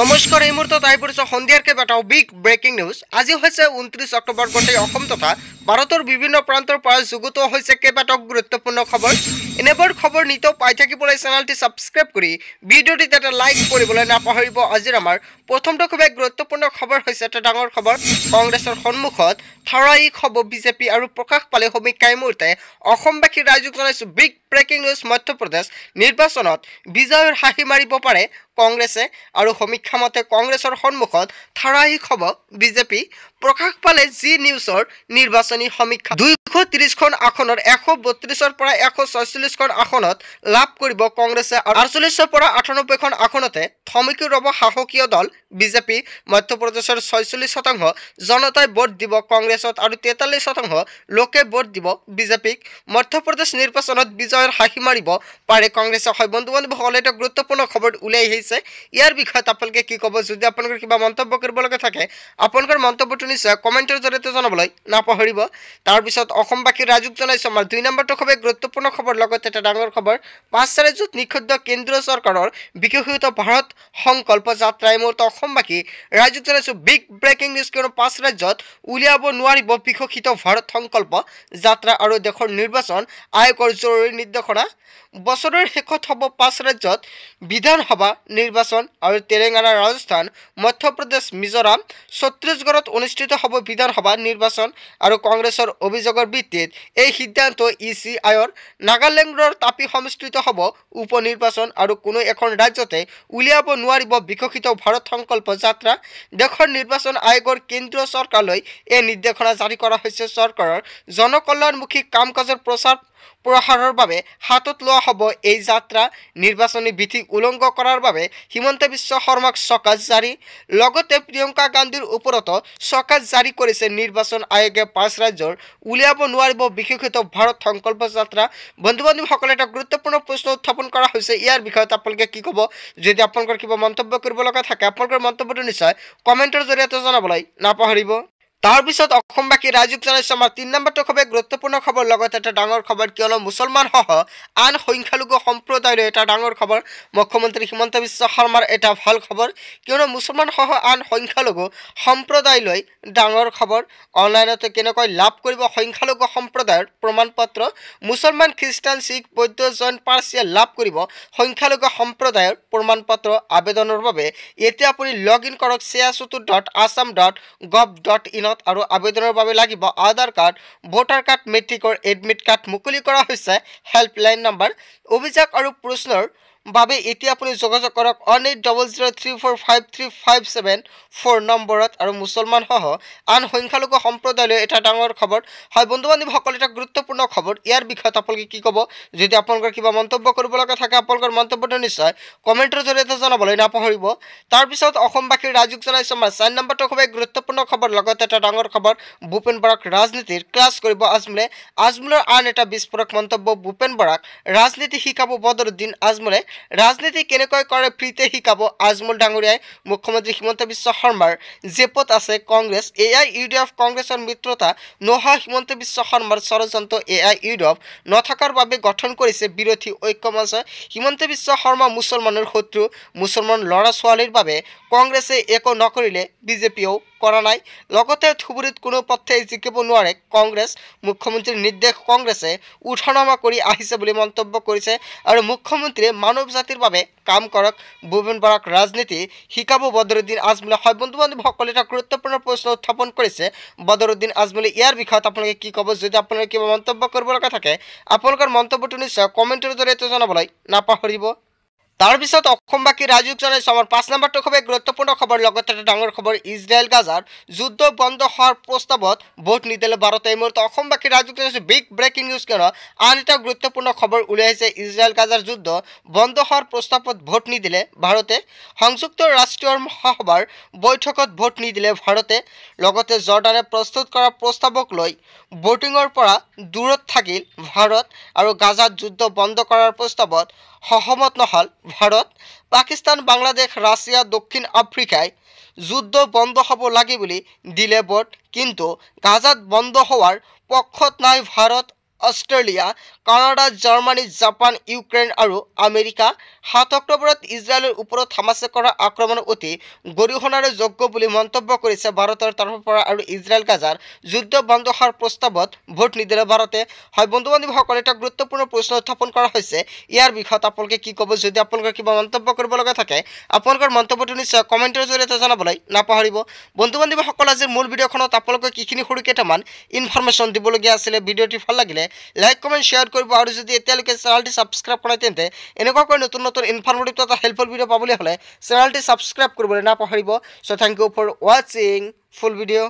নমস্কাৰ এই মুহূৰ্তত আহি পৰিছে সন্ধিয়াৰ কেব বিগ ব্ৰেকিং নিউজ আজি হৈছে ঊনত্ৰিছ অক্টোবৰ গোটেই অসম তথা ভাৰতৰ বিভিন্ন প্ৰান্তৰ পৰা যুগুতোৱা হৈছে কেইবাটাও গুৰুত্বপূৰ্ণ খবৰ এনেবোৰ খবৰ নিতৌ পাই থাকিবলৈ চেনেলটি ছাবস্ক্ৰাইব কৰি ভিডিঅ'টিত এটা লাইক কৰিবলৈ নাপাহৰিব আজিৰ আমাৰ প্ৰথমটো খুবেই গুৰুত্বপূৰ্ণ খবৰ হৈছে এটা ডাঙৰ খবৰ কংগ্ৰেছৰ সন্মুখত থৰাই হ'ব বিজেপি আৰু প্ৰকাশ পালে সমীক্ষাই মুহূৰ্তে অসমবাসীক ৰাইজক জনাইছোঁ বিগ ব্ৰেকিং নিউজ মধ্যপ্ৰদেশ নিৰ্বাচনত বিজয়ৰ হাঁহি মাৰিব পাৰে কংগ্ৰেছে আৰু সমীক্ষা মতে কংগ্ৰেছৰ সন্মুখত থাৰাহী হ'ব বিজেপি প্ৰকাশ পালে জি নিউজৰ নিৰ্বাচনী সমীক্ষা দুইশ ত্ৰিছখন আসনৰ এশ বত্ৰিছৰ পৰা এশ ছয়চল্লিছখন আসনত লাভ কৰিব কংগ্ৰেছে আঠচল্লিছৰ পৰা আঠানব্বৈখন আসনতে থমিকি ৰ'ব শাসকীয় দল বিজেপি মধ্যপ্ৰদেশৰ ছয়চল্লিছ শতাংশ জনতাই ভোট দিব কংগ্ৰেছ কংগ্ৰেছত আৰু তেতাল্লিছ শতাংশ লোকে ভোট দিব বিজেপিক মধ্যপ্ৰদেশ নিৰ্বাচনত বিজয়ৰ হাঁহি মাৰিব পাৰে কংগ্ৰেছৰ হয় বন্ধু বান্ধৱসকলে এটা গুৰুত্বপূৰ্ণ খবৰ ওলাই আহিছে ইয়াৰ বিষয়ত আপোনালোকে কি ক'ব যদি আপোনালোকৰ কিবা মন্তব্য কৰিবলগা থাকে আপোনালোকৰ মন্তব্যটো নিশ্চয় কমেণ্টৰ জৰিয়তে জনাবলৈ নাপাহৰিব তাৰপিছত অসমবাসীৰ ৰাজ্যোগ জনাইছোঁ আমাৰ দুই নম্বৰটো খবৰ গুৰুত্বপূৰ্ণ খবৰ লগতে এটা ডাঙৰ খবৰ পাঁচ ৰাজ্যত নিষিদ্ধ কেন্দ্ৰীয় চৰকাৰৰ বিকশিত ভাৰত সংকল্প যাত্ৰাই মূৰত অসমবাসী ৰাজ্যোগ জনাইছোঁ বিগ ব্ৰেকিং নিউজ কিয়নো পাঁচ ৰাজ্যত উলিয়াব নোৱাৰিব বিকশিত ভাৰত সংকল্প যাত্ৰা আৰু দেশৰ নিৰ্বাচন আয়োগৰ জৰুৰী নিৰ্দেশনা বছৰৰ শেষত হ'ব পাঁচ ৰাজ্যত বিধানসভা নিৰ্বাচন আৰু তেলেংগানা ৰাজস্থান মধ্যপ্ৰদেশ মিজোৰাম ছত্তীশগড়ত অনুষ্ঠিত হ'ব বিধানসভা নিৰ্বাচন আৰু কংগ্ৰেছৰ অভিযোগৰ ভিত্তিত এই সিদ্ধান্ত ই চি আইৰ নাগালেণ্ডৰ তাপি সংস্কৃত হ'ব উপ নিৰ্বাচন আৰু কোনো এখন ৰাজ্যতে উলিয়াব নোৱাৰিব বিকশিত ভাৰত সংকল্প যাত্ৰা দেশৰ নিৰ্বাচন আয়োগৰ কেন্দ্ৰীয় চৰকাৰলৈ এই নিৰ্দেশ নিৰ্দেশনা জাৰি কৰা হৈছে চৰকাৰৰ জনকল্যাণমুখী কাম কাজৰ প্ৰচাৰ প্ৰসাৰৰ বাবে হাতত লোৱা হ'ব এই যাত্ৰা নিৰ্বাচনী বিধি উলংঘ কৰাৰ বাবে হিমন্ত বিশ্ব শৰ্মাক চকাজ জাৰি লগতে প্ৰিয়ংকা গান্ধীৰ ওপৰতো চকাজ জাৰি কৰিছে নিৰ্বাচন আয়োগে পাঁচ ৰাজ্যৰ উলিয়াব নোৱাৰিব বিশেষত ভাৰত সংকল্প যাত্ৰা বন্ধু বান্ধৱীসকলে এটা গুৰুত্বপূৰ্ণ প্ৰশ্ন উত্থাপন কৰা হৈছে ইয়াৰ বিষয়ত আপোনালোকে কি ক'ব যদি আপোনালোকৰ কিবা মন্তব্য কৰিব লগা থাকে আপোনালোকৰ মন্তব্যটো নিশ্চয় কমেণ্টৰ জৰিয়তে জনাবলৈ নাপাহৰিব তাৰপিছত অসমবাসী ৰাইজক জনাইছোঁ আমাৰ তিনি নম্বৰটো খুবেই গুৰুত্বপূৰ্ণ খবৰ লগতে এটা ডাঙৰ খবৰ কিয়নো মুছলমানসহ আন সংখ্যালঘু সম্প্ৰদায়ৰ এটা ডাঙৰ খবৰ মুখ্যমন্ত্ৰী হিমন্ত বিশ্ব শৰ্মাৰ এটা ভাল খবৰ কিয়নো মুছলমানসহ আন সংখ্যালঘু সম্প্ৰদায়লৈ ডাঙৰ খবৰ অনলাইনতে কেনেকৈ লাভ কৰিব সংখ্যালঘু সম্প্ৰদায়ৰ প্ৰমাণ পত্ৰ মুছলমান খ্ৰীষ্টান শিখ বৌদ্ধ জৈন পাৰ্চিয়েল লাভ কৰিব সংখ্যালঘু সম্প্ৰদায়ৰ প্ৰমাণ পত্ৰ আবেদনৰ বাবে এতিয়া আপুনি লগ ইন কৰক চেয়াচুটু dot Assam dot gov dot ইনত পঞ্চায়ত আৰু আবেদনৰ বাবে লাগিব আধাৰ কাৰ্ড ভোটাৰ কাৰ্ড মেট্ৰিকৰ এডমিট কাৰ্ড মুকলি কৰা হৈছে হেল্পলাইন নম্বৰ অভিযোগ আৰু প্ৰশ্নৰ বাবে এতিয়া আপুনি যোগাযোগ কৰক one eight double zero' three four five three five seven four নম্বৰত আৰু মুছলমানসহ আন সংখ্যালঘু সম্প্ৰদায়লৈ এটা ডাঙৰ খবৰ হয় বন্ধু বান্ধৱীসকল এটা গুৰুত্বপূৰ্ণ খবৰ ইয়াৰ বিষয়ত আপোনালোকে কি ক'ব যদি আপোনালোকৰ কিবা মন্তব্য কৰিব লগা থাকে আপোনালোকৰ মন্তব্যটো নিশ্চয় কমেণ্টৰ জৰিয়তে জনাবলৈ নাপাহৰিব তাৰপিছত অসমবাসীৰ ৰাজ্যোগ জনাইছোঁ আমাৰ চাৰি নম্বৰটো খুবেই গুৰুত্বপূৰ্ণ খবৰ লগতে এটা ডাঙৰ খবৰ ভূপেন বৰাক ৰাজনীতিৰ ক্লাছ কৰিব আজমলে আজমলৰ আন এটা বিস্ফোৰক মন্তব্য ভূপেন বৰাক ৰাজনীতি শিকাব বদৰুদ্দিন আজমলে ৰাজনীতি কেনেকৈ কৰে প্ৰীতে শিকাব আজমল ডাঙৰীয়াই মুখ্যমন্ত্ৰী হিমন্ত বিশ্ব শৰ্মাৰ জেপত আছে Congress A I U D F কংগ্ৰেছৰ মিত্ৰতা নোহোৱা হিমন্ত বিশ্ব শৰ্মাৰ ষড়যন্ত্ৰ এ আই ইউ ডি নথকাৰ বাবে গঠন কৰিছে বিৰোধী ঐক্য হিমন্ত বিশ্ব শৰ্মা মুছলমানৰ শত্ৰু মুছলমান ল'ৰা ছোৱালীৰ বাবে কংগ্ৰেছে একো নকৰিলে বিজেপিও কৰা নাই লগতে ধুবুৰীত কোনো পথে জিকিব নোৱাৰে কংগ্ৰেছ মুখ্যমন্ত্ৰীৰ নিৰ্দেশ কংগ্ৰেছে উঠা নামা কৰি আহিছে বুলি মন্তব্য কৰিছে আৰু মুখ্যমন্ত্ৰীয়ে মানৱ জাতিৰ বাবে কাম কৰক ভূপেন বৰাক ৰাজনীতি শিকাব বদৰুদ্দিন আজমলে হয় বন্ধু বান্ধৱীসকলে এটা গুৰুত্বপূৰ্ণ প্ৰশ্ন উত্থাপন কৰিছে বদৰুদ্দিন আজমলে ইয়াৰ বিষয়ত আপোনালোকে কি ক'ব যদি আপোনালোকে কিবা মন্তব্য কৰিব লগা থাকে আপোনালোকৰ মন্তব্যটো নিশ্চয় কমেণ্টৰ জৰিয়তে জনাবলৈ নাপাহৰিব তাৰপিছত অসমবাসী ৰাজ্যোগ জনাইছোঁ আমাৰ পাঁচ নম্বৰটো খুবেই গুৰুত্বপূৰ্ণ খবৰ লগতে এটা ডাঙৰ খবৰ ইজৰাইল গাজাৰ যুদ্ধ বন্ধ হোৱাৰ প্ৰস্তাৱত ভোট নিদিলে ভাৰতে এই মুহূৰ্তত অসমবাসী ৰাজ্যোগ জনাইছোঁ বিগ ব্ৰেকিং নিউজ কেন আন এটা গুৰুত্বপূৰ্ণ খবৰ উলিয়াইছে ইজৰাইল গাজাৰ যুদ্ধ বন্ধ হোৱাৰ প্ৰস্তাৱত ভোট নিদিলে ভাৰতে সংযুক্ত ৰাষ্ট্ৰীয় মহাসভাৰ বৈঠকত ভোট নিদিলে ভাৰতে লগতে জৰ্দানে প্ৰস্তুত কৰা প্ৰস্তাৱক লৈ ভোটিঙৰ পৰা দূৰত থাকিল ভাৰত আৰু গাজাত যুদ্ধ বন্ধ কৰাৰ প্ৰস্তাৱত সহমত ভাৰত পাকিস্তান বাংলাদেশ ৰাছিয়া দক্ষিণ আফ্ৰিকাই যুদ্ধ বন্ধ হ'ব লাগে বুলি দিলে বট কিন্তু গাজাত বন্ধ হোৱাৰ পক্ষত নাই Bharat Australia Canada Germany Japan Ukraine আৰু আমেৰিকা সাত অক্টোবৰত ইজৰাইলৰ ওপৰত হামাছে কৰা আক্ৰমণ অতি গৰিহণাৰে যোগ্য বুলি মন্তব্য কৰিছে ভাৰতৰ তৰফৰ পৰা আৰু ইজৰাইল গাজাৰ যুদ্ধ বন্ধ হোৱাৰ প্ৰস্তাৱত ভোট নিদিলে ভাৰতে হয় বন্ধু বান্ধৱীসকলে এটা গুৰুত্বপূৰ্ণ প্ৰশ্ন উত্থাপন কৰা হৈছে ইয়াৰ বিষয়ত আপোনালোকে কি ক'ব যদি আপোনালোকৰ কিবা মন্তব্য কৰিব লগা থাকে আপোনালোকৰ মন্তব্যটো নিশ্চয় কমেণ্টৰ জৰিয়তে জনাবলৈ নাপাহৰিব বন্ধু বান্ধৱীসকল আজিৰ মূল ভিডিঅ'খনত আপোনালোকে কিখিনি সৰু কেইটামান ইনফৰ্মেশ্যন দিবলগীয়া আছিলে ভিডিঅ'টি ভাল লাগিলে লাইক কমেন্ট শ্বেয়ার করব আর যদি এতালে চ্যানেলটি সাবস্ক্রাইব করা তেনে এনেকা নতুন নতুন ইনফরমেটিভ তথা হেল্পফুল ভিডিও পাবলে হলে চ্যানেলটি সাবস্ক্রাইব করবলে না পাহরিব so thank you for watching full video